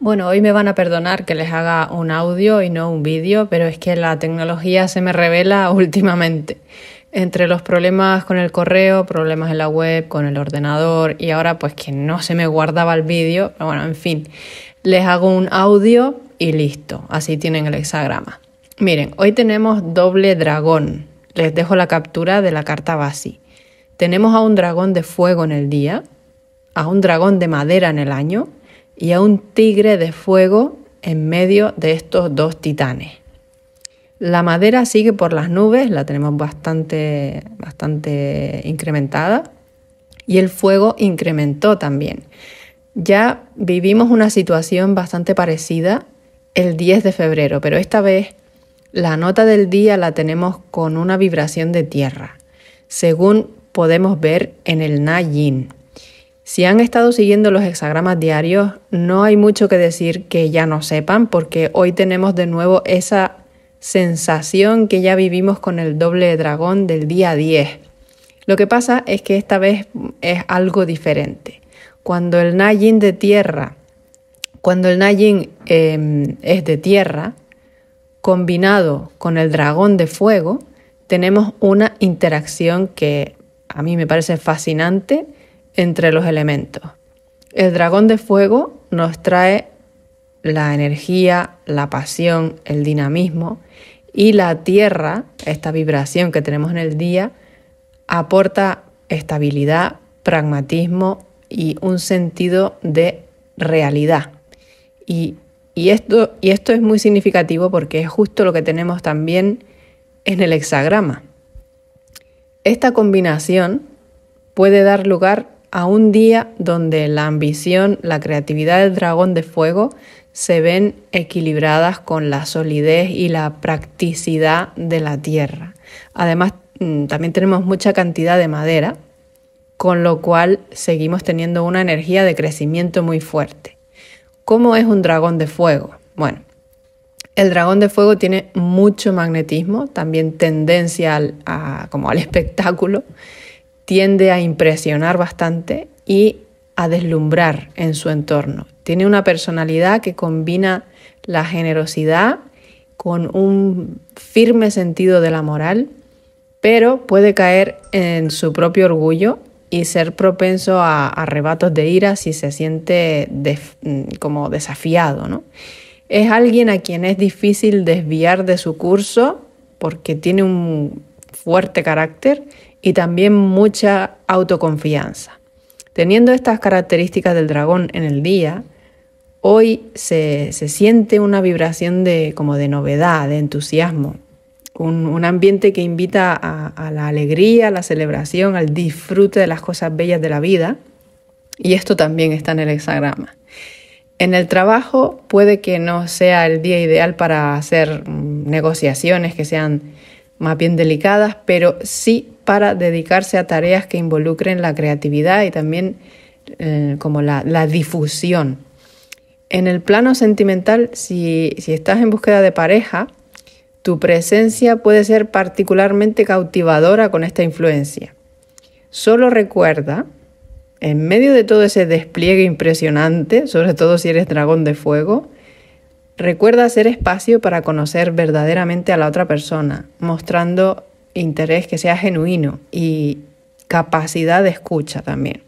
Bueno, hoy me van a perdonar que les haga un audio y no un vídeo, pero es que la tecnología se me revela últimamente. Entre los problemas con el correo, problemas en la web, con el ordenador y ahora pues que no se me guardaba el vídeo, pero bueno, en fin, les hago un audio y listo, así tienen el hexagrama. Miren, hoy tenemos doble dragón. Les dejo la captura de la carta Basi. Tenemos a un dragón de fuego en el día, a un dragón de madera en el año y a un tigre de fuego en medio de estos dos titanes. La madera sigue por las nubes, la tenemos bastante, bastante incrementada y el fuego incrementó también. Ya vivimos una situación bastante parecida el 10 de febrero, pero esta vez la nota del día la tenemos con una vibración de tierra, según podemos ver en el Na Yin. Si han estado siguiendo los hexagramas diarios, no hay mucho que decir que ya no sepan, porque hoy tenemos de nuevo esa sensación que ya vivimos con el doble dragón del día 10. Lo que pasa es que esta vez es algo diferente. Cuando el Najin de tierra, cuando el Nayin em, es de tierra, combinado con el dragón de fuego, tenemos una interacción que a mí me parece fascinante entre los elementos. El dragón de fuego nos trae la energía, la pasión, el dinamismo y la tierra, esta vibración que tenemos en el día, aporta estabilidad, pragmatismo y un sentido de realidad. Y, esto, y esto es muy significativo porque es justo lo que tenemos también en el hexagrama. Esta combinación puede dar lugar a un día donde la ambición, la creatividad del dragón de fuego se ven equilibradas con la solidez y la practicidad de la tierra. Además, mm, también tenemos mucha cantidad de madera, con lo cual seguimos teniendo una energía de crecimiento muy fuerte. ¿Cómo es un dragón de fuego? Bueno, el dragón de fuego tiene mucho magnetismo, también tendencia al, a, como al espectáculo, tiende a impresionar bastante y a deslumbrar en su entorno. Tiene una personalidad que combina la generosidad con un firme sentido de la moral, pero puede caer en su propio orgullo y ser propenso a arrebatos de ira si se siente como desafiado. Es alguien a quien es difícil desviar de su curso porque tiene un fuerte carácter y también mucha autoconfianza. Teniendo estas características del dragón en el día, hoy se, siente una vibración de, como de novedad, de entusiasmo, un, ambiente que invita a, a la alegría, a la celebración, al disfrute de las cosas bellas de la vida. Y esto también está en el hexagrama. En el trabajo puede que no sea el día ideal para hacer mm, negociaciones que sean más bien delicadas, pero sí para dedicarse a tareas que involucren la creatividad y también eh, como la, difusión. En el plano sentimental, si, si estás en búsqueda de pareja, tu presencia puede ser particularmente cautivadora con esta influencia. Solo recuerda, en medio de todo ese despliegue impresionante, sobre todo si eres dragón de fuego, recuerda hacer espacio para conocer verdaderamente a la otra persona, mostrando interés que sea genuino y capacidad de escucha también.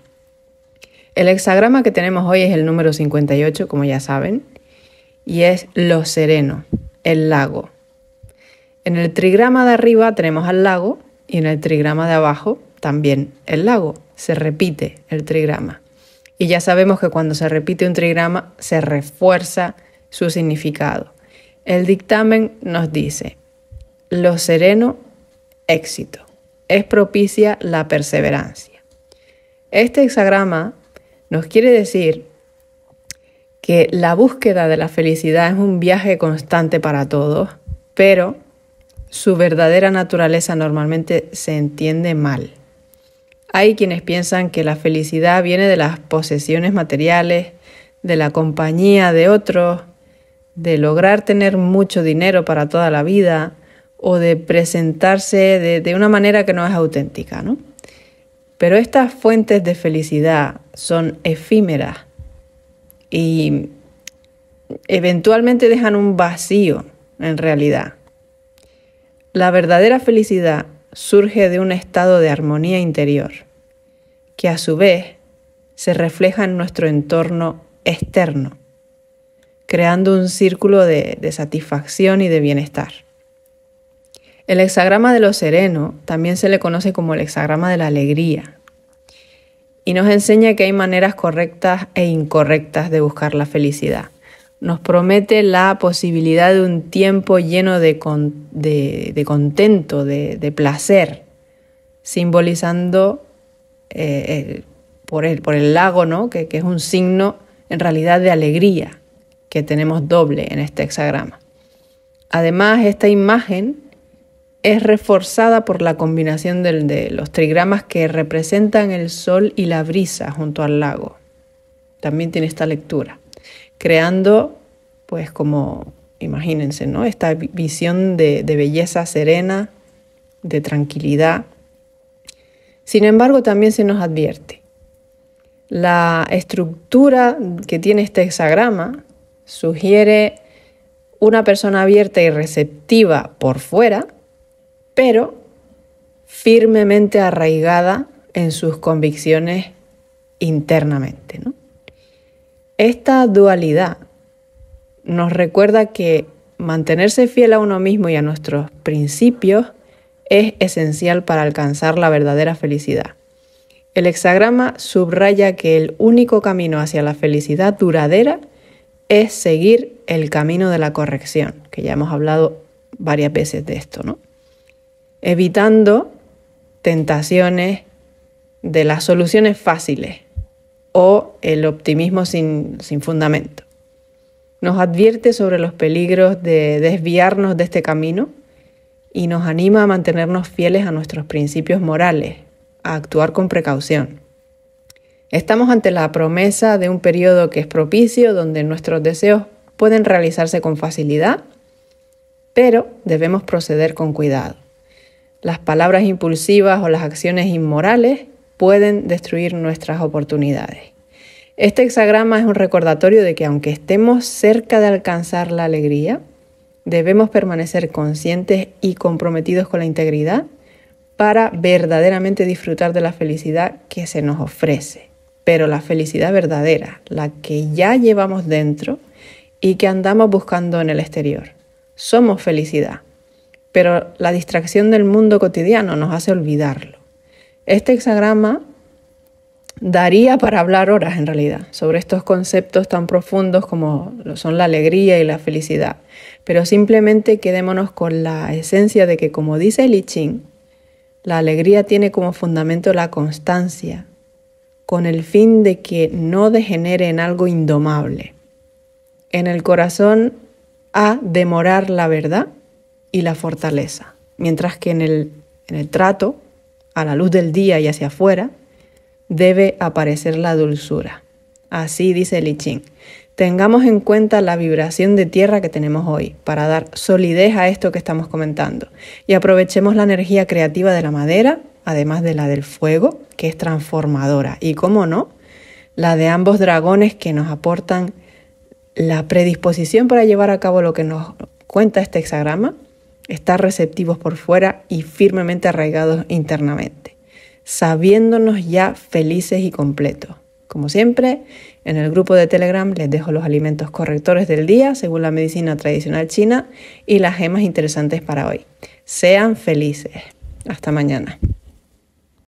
El hexagrama que tenemos hoy es el número 58, como ya saben, y es lo sereno, el lago. En el trigrama de arriba tenemos al lago y en el trigrama de abajo también el lago. Se repite el trigrama. Y ya sabemos que cuando se repite un trigrama se refuerza su significado. El dictamen nos dice, lo sereno éxito. Es propicia la perseverancia. Este hexagrama nos quiere decir que la búsqueda de la felicidad es un viaje constante para todos, pero su verdadera naturaleza normalmente se entiende mal. Hay quienes piensan que la felicidad viene de las posesiones materiales, de la compañía de otros, de lograr tener mucho dinero para toda la vida, o de presentarse de, una manera que no es auténtica, ¿no? Pero estas fuentes de felicidad son efímeras y eventualmente dejan un vacío en realidad. La verdadera felicidad surge de un estado de armonía interior, que a su vez se refleja en nuestro entorno externo, creando un círculo de satisfacción y de bienestar. El hexagrama de lo sereno también se le conoce como el hexagrama de la alegría y nos enseña que hay maneras correctas e incorrectas de buscar la felicidad. Nos promete la posibilidad de un tiempo lleno de, contento, de, placer, simbolizando eh, por, el, por, el, lago, ¿no? que, que es un signo en realidad de alegría que tenemos doble en este hexagrama. Además, esta imagen es reforzada por la combinación de los trigramas que representan el sol y la brisa junto al lago. También tiene esta lectura, creando, pues como, imagínense, ¿no? Esta visión de belleza serena, de tranquilidad. Sin embargo, también se nos advierte, la estructura que tiene este hexagrama sugiere una persona abierta y receptiva por fuera, pero firmemente arraigada en sus convicciones internamente. Esta dualidad nos recuerda que mantenerse fiel a uno mismo y a nuestros principios es esencial para alcanzar la verdadera felicidad. El hexagrama subraya que el único camino hacia la felicidad duradera es seguir el camino de la corrección, que ya hemos hablado varias veces de esto, ¿no? evitando tentaciones de las soluciones fáciles o el optimismo sin, fundamento. Nos advierte sobre los peligros de desviarnos de este camino y nos anima a mantenernos fieles a nuestros principios morales, a actuar con precaución. Estamos ante la promesa de un periodo que es propicio, donde nuestros deseos pueden realizarse con facilidad, pero debemos proceder con cuidado. Las palabras impulsivas o las acciones inmorales pueden destruir nuestras oportunidades. Este hexagrama es un recordatorio de que aunque estemos cerca de alcanzar la alegría, debemos permanecer conscientes y comprometidos con la integridad para verdaderamente disfrutar de la felicidad que se nos ofrece. Pero la felicidad verdadera, la que ya llevamos dentro y que andamos buscando en el exterior. Somos felicidad, pero la distracción del mundo cotidiano nos hace olvidarlo. Este hexagrama daría para hablar horas en realidad sobre estos conceptos tan profundos como son la alegría y la felicidad, pero simplemente quedémonos con la esencia de que como dice el Ching, la alegría tiene como fundamento la constancia, con el fin de que no degenere en algo indomable. En el corazón a demorar la verdad y la fortaleza, mientras que en el, trato, a la luz del día y hacia afuera, debe aparecer la dulzura. Así dice Li Ching. Tengamos en cuenta la vibración de tierra que tenemos hoy para dar solidez a esto que estamos comentando y aprovechemos la energía creativa de la madera, además de la del fuego, que es transformadora, y cómo no, la de ambos dragones que nos aportan la predisposición para llevar a cabo lo que nos cuenta este hexagrama estar receptivos por fuera y firmemente arraigados internamente, sabiéndonos ya felices y completos. Como siempre, en el grupo de Telegram les dejo los alimentos correctores del día según la medicina tradicional china y las gemas interesantes para hoy. Sean felices. Hasta mañana.